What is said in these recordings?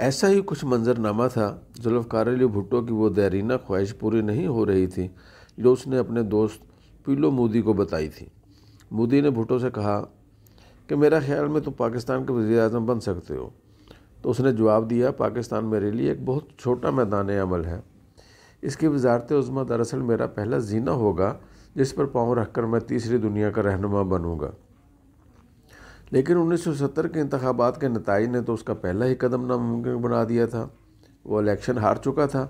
ऐसा ही कुछ मंजरनामा था जुल्फ़कार अली भुट्टो की वो दहरीना ख्वाहिश पूरी नहीं हो रही थी जो उसने अपने दोस्त पीलो मोदी को बताई थी मोदी ने भुट्टो से कहा कि मेरा ख्याल में तुम पाकिस्तान के वज़ी अजम बन सकते हो तो उसने जवाब दिया पाकिस्तान मेरे लिए एक बहुत छोटा मैदान अमल है इसकी वजारत उज़मा दरअसल मेरा पहला जीना होगा जिस पर पाँव रख कर मैं तीसरी दुनिया का रहनुमा बनूँगा लेकिन 1970 के इंतबात के नतज ने तो उसका पहला ही कदम नामुमकिन बना दिया था वो इलेक्शन हार चुका था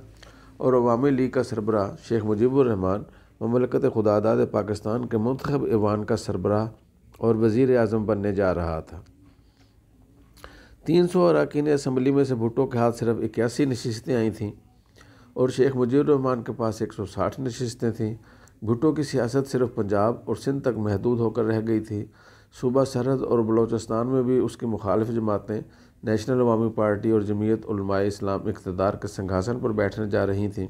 और अवामी लीग का सरबरा शेख मुजीबरहमान ममलकत खुदादाद पाकिस्तान के मंतखब ईवान का सरबरा और वज़ी अजम बनने जा रहा था तीन सौ अरकान असम्बली में से भुट्टो के हाथ सिर्फ इक्यासी नशस्तें आई थीं और शेख मुजीबरहमान के पास एक सौ साठ नशस्तें थीं भुट्टो की सियासत सिर्फ पंजाब और सिंध तक महदूद होकर रह गई थी सूबा सरहद और बलोचिस्तान में भी उसकी मुखालफ जमातें नेशनल अवामी पार्टी और जमीयत इस्लाम इकतदार के संघासन पर बैठने जा रही थी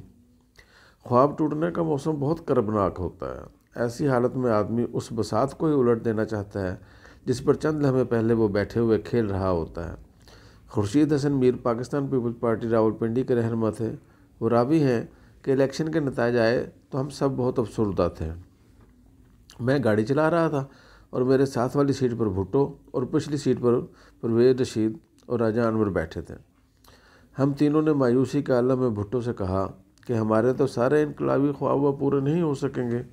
ख्वाब टूटने का मौसम बहुत करबनाक होता है ऐसी हालत में आदमी उस बसात को ही उलट देना चाहता है जिस पर चंद लम्हे पहले वो बैठे हुए खेल रहा होता है खुर्शीद हसन मीर पाकिस्तान पीपल्स पार्टी रावलपिंडी के रहनमा थे वो रावी हैं कि इलेक्शन के नतज आए तो हम सब बहुत अफसरदा थे मैं गाड़ी चला रहा था और मेरे साथ वाली सीट पर भुट्टो और पिछली सीट पर परवेज रशीद और राजा अनवर बैठे थे हम तीनों ने मायूसी के आलम में भुट्टो से कहा कि हमारे तो सारे इनकलाबी ख्वाब पूरे नहीं हो सकेंगे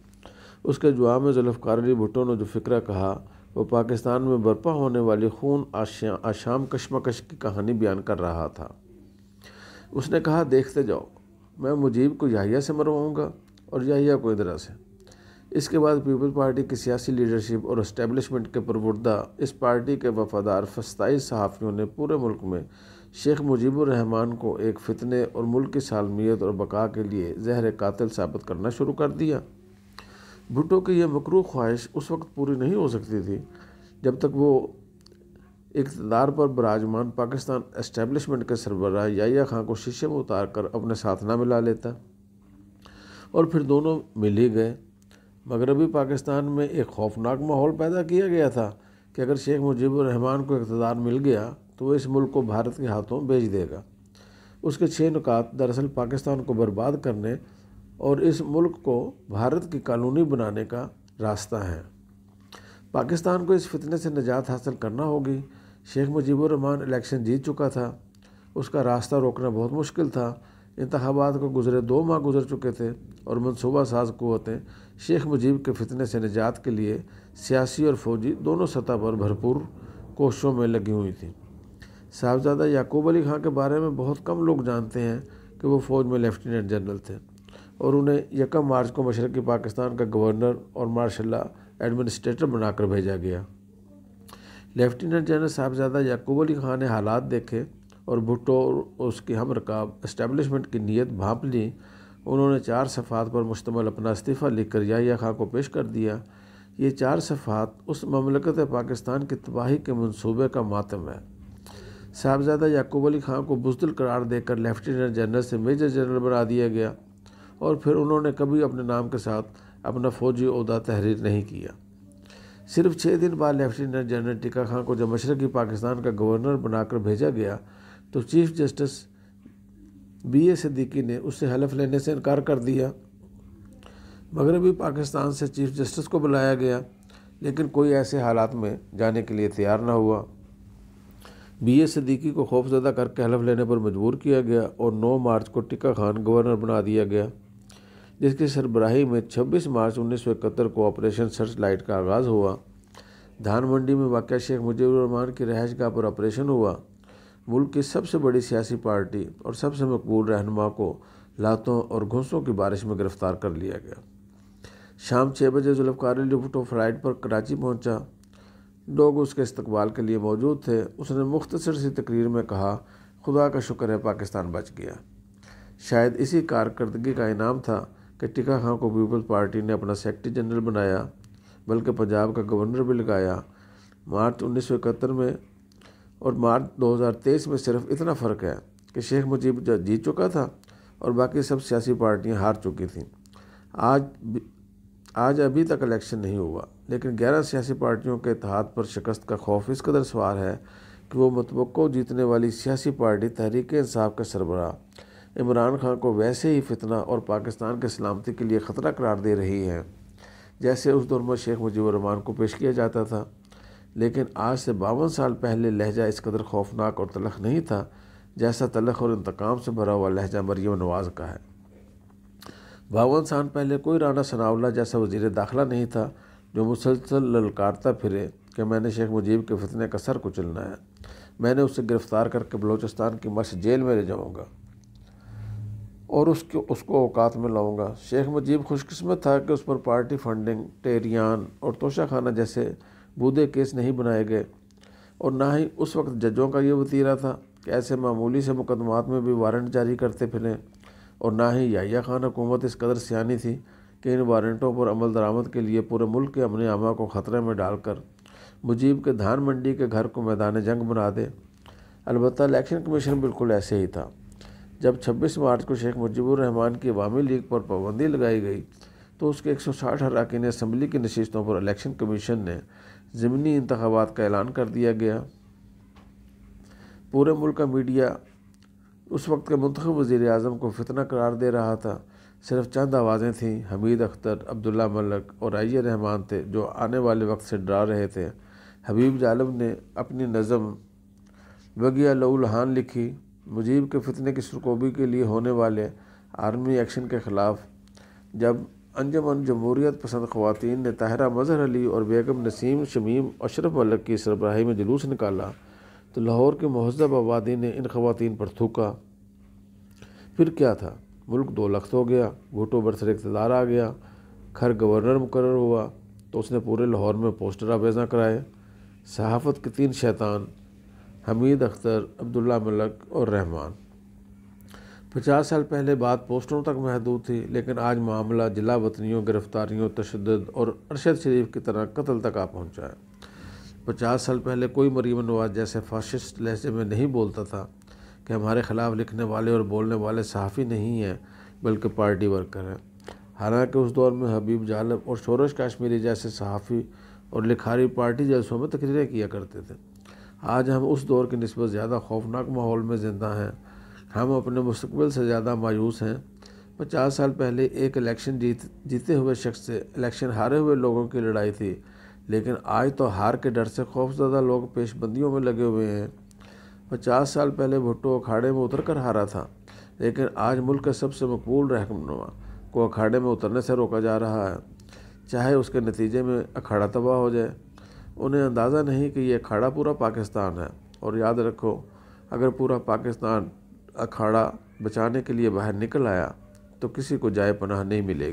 उसके जवाब में जुल्फ़ार अली भुट्टो ने जो फ़िक्रा कहा वो पाकिस्तान में बर्पा होने वाली खून आशा, आशाम कश्मकश की कहानी बयान कर रहा था उसने कहा देखते जाओ मैं मुजीब को याहिया से मरवाऊँगा और याहिया को इंदिरा से इसके बाद पीपल्स पार्टी की सियासी लीडरशिप और इस्टेबलिशमेंट के प्रवर्दा इस पार्टी के वफादार फस्ताई सहाफ़ियों ने पूरे मुल्क में शेख मुजीबरहमान को एक फितने और मुल्क की सालमियत और बका के लिए जहर कातिल साबित करना शुरू कर दिया भुटो की यह मकरू ख्वाहिश उस वक्त पूरी नहीं हो सकती थी जब तक वो इकतदार पर बराजमान पाकिस्तान इस्टेबलिशमेंट के सरबराह याया खां को शीशे में उतार कर अपने साथ ना मिला लेता और फिर दोनों मिल ही गए मगरबी पाकिस्तान में एक खौफनाक माहौल पैदा किया गया था कि अगर शेख मुजीबरहमान को इकतदार मिल गया तो वह इस मुल्क को भारत के हाथों बेच देगा उसके छः नुकात दरअसल पाकिस्तान को बर्बाद करने और इस मुल्क को भारत की कानूनी बनाने का रास्ता है पाकिस्तान को इस फितने से निजात हासिल करना होगी शेख मुजीबरहमान रहमान इलेक्शन जीत चुका था उसका रास्ता रोकना बहुत मुश्किल था इंतबात को गुजरे दो माह गुजर चुके थे और मनसूबा साज क़वतें शेख मुजीब के फितने से निजात के लिए सियासी और फौजी दोनों सतह पर भरपूर कोशिशों में लगी हुई थी साहबजादा याकूब अली खां के बारे में बहुत कम लोग जानते हैं कि वो फ़ौज में लेफ्टिनेंट जनरल थे और उन्हें यकम मार्च को मशरक़ी पाकिस्तान का गवर्नर और मार्शल एडमिनिस्ट्रेटर बनाकर भेजा गया लेफ्टिनेंट जनरल साहबजादा याकूब अली खां ने हालात देखे और भुट्टो और उसकी हम रकाब इस्टेबलिशमेंट की नीयत भाप ली उन्होंने चार सफ़ात पर मुश्तमल अपना इस्तीफ़ा लिख कर या खां को पेश कर दिया ये चार सफ़ात उस ममलकत पाकिस्तान की तबाही के मनसूबे का मातम है साहबजादा याकूब अली खां को बुजदल करार देकर लेफ्टिनेंट जनरल से मेजर जनरल बना दिया गया और फिर उन्होंने कभी अपने नाम के साथ अपना फ़ौजी अहदा तहरीर नहीं किया सिर्फ छः दिन बाद लेफ्टिनेंट जनरल टिका खां को जब मशरक़ी पाकिस्तान का गवर्नर बनाकर भेजा गया तो chief justice B A Siddiqui ने उससे हलफ लेने से इनकार कर दिया मगरबी पाकिस्तान से चीफ जस्टिस को बुलाया गया लेकिन कोई ऐसे हालात में जाने के लिए तैयार ना हुआ बी ए सिद्दीकी को खौफजदा करके हलफ लेने पर मजबूर किया गया और 9 मार्च को टिका खान गवर्नर बना दिया गया जिसकी सरबराही में 26 मार्च उन्नीस को ऑपरेशन सर्च लाइट का आगाज़ हुआ धान मंडी में वाक़ शेख मुजीबरमान की रहायश गाह पर ऑपरेशन हुआ मुल्क की सबसे बड़ी सियासी पार्टी और सबसे मकबूल रहनुमा को लातों और घूसों की बारिश में गिरफ़्तार कर लिया गया शाम छः बजे जुल्फ़ार भुटो फ्लाइट पर कराची पहुँचा लोग उसके इस्तबाल के लिए मौजूद थे उसने मुख्तसर सी तकरीर में कहा खुदा का शुक्र है पाकिस्तान बच गया शायद इसी कारकर्दगी का इनाम था कि टिका खां को पीपल्स पार्टी ने अपना सेक्रटरी जनरल बनाया बल्कि पंजाब का गवर्नर भी लगाया मार्च उन्नीस में और मार्च 2023 में सिर्फ इतना फ़र्क है कि शेख मुजीब जीत चुका था और बाकी सब सियासी पार्टियां हार चुकी थीं आज आज अभी तक इलेक्शन नहीं हुआ लेकिन 11 सियासी पार्टियों के इतिहाद पर शिकस्त का खौफ इस कदर सवार है कि वो मतवक़ जीतने वाली सियासी पार्टी तहरीक इंसाफ के सरबराह इमरान खान को वैसे ही फितना और पाकिस्तान के सलामती के लिए ख़तरा करार दे रही है जैसे उस दौर में शेख मुजीबरमान को पेश किया जाता था लेकिन आज से बावन साल पहले लहजा इस कदर खौफनाक और तलख नहीं था जैसा तलख और इंतकाम से भरा हुआ लहजा मरियम नवाज़ का है बावन साल पहले कोई राना सनावला जैसा वजीर दाखिला नहीं था जो मुसलसल ललकारता फिरे कि मैंने शेख मुजीब के फितने का सर कुचलना है मैंने उसे गिरफ़्तार करके बलोचिस्तान की मश जेल में ले जाऊँगा और उसके उसको औकात में लाऊँगा शेख मुजीब खुशकस्मत था कि उस पर पार्टी फंडिंग टेरियान और तोशा खाना जैसे बूदे केस नहीं बनाए गए और ना ही उस वक्त जजों का ये वतीरा था कि ऐसे मामूली से मुकदमात में भी वारंट जारी करते फिरें और ना ही याया खान हुकूमत इस कदर सियानी थी कि इन वारंटों पर अमल दरामद के लिए पूरे मुल्क के अमन आमा को ख़तरे में डालकर मुजीब के धान मंडी के घर को मैदान जंग बना दे अलबत् इलेक्शन कमीशन बिल्कुल ऐसे ही था जब 26 मार्च को शेख मुजीबरहमान की अवामी लीग पर पाबंदी लगाई गई तो उसके 160 सौ साठ अरकान असम्बली की नशस्तों पर इलेक्शन कमीशन ने ज़मनी इंतबात का ऐलान कर दिया गया पूरे मुल्क का मीडिया उस वक्त के मंतखब वज़ी अजम को फितना करार दे रहा था सिर्फ चंद आवाज़ें थीं हमीद अख्तर अब्दुल्ला मलक और आइय रहमान थे जो आने वाले वक्त से डरा रहे थे हबीब जालम ने अपनी नज़म वगिया लहान लिखी मुजीब के फितने की सुरकोबी के लिए होने वाले आर्मी एक्शन के ख़िलाफ़ जब अंजमन जमहूरियत पसंद खुवान ने ताहरा मजहर अली और बेगम नसीम शमीम अशरफ वलक की सरबराही में जुलूस निकाला तो लाहौर के महजब आबादी ने इन खुवान पर थूका फिर क्या था मुल्क दो लख्त हो गया भुटो बरसर इकतदार आ गया खर गवर्नर मुकर हुआ तो उसने पूरे लाहौर में पोस्टर आवेजा कराए सहाफत के तीन शैतान हमीद अख्तर अब्दुल्ला मलक और रहमान पचास साल पहले बात पोस्टरों तक महदूद थी लेकिन आज मामला जिला वतनियों गिरफ्तारियों तशद और अरशद शरीफ की तरह कत्ल तक आ पहुँचा है पचास साल पहले कोई मरीम नवाज जैसे फाशिस्ट लहजे में नहीं बोलता था कि हमारे ख़िलाफ़ लिखने वाले और बोलने वाले सहाफ़ी नहीं हैं बल्कि पार्टी वर्कर हैं हालांकि उस दौर में हबीब जालब और शोरश काश्मीरी जैसे सहाफ़ी और लिखारी पार्टी जलसों में तकरीरें किया करते थे आज हम उस दौर की नस्बत ज़्यादा खौफनाक माहौल में ज़िंदा हैं हम अपने मुस्तबिल से ज़्यादा मायूस हैं पचास साल पहले एक इलेक्शन जीत जीते हुए शख्स से इलेक्शन हारे हुए लोगों की लड़ाई थी लेकिन आज तो हार के डर से ज्यादा लोग पेशबंदियों में लगे हुए हैं पचास साल पहले भुट्टो अखाड़े में उतर कर हारा था लेकिन आज मुल्क के सबसे मकबूल रहनुमा को अखाड़े में उतरने से रोका जा रहा है चाहे उसके नतीजे में अखाड़ा तबाह हो जाए उन्हें अंदाज़ा नहीं कि यह अखाड़ा पूरा पाकिस्तान है और याद रखो अगर पूरा पाकिस्तान अखाड़ा बचाने के लिए बाहर निकल आया तो किसी को जाए पनाह नहीं मिलेगी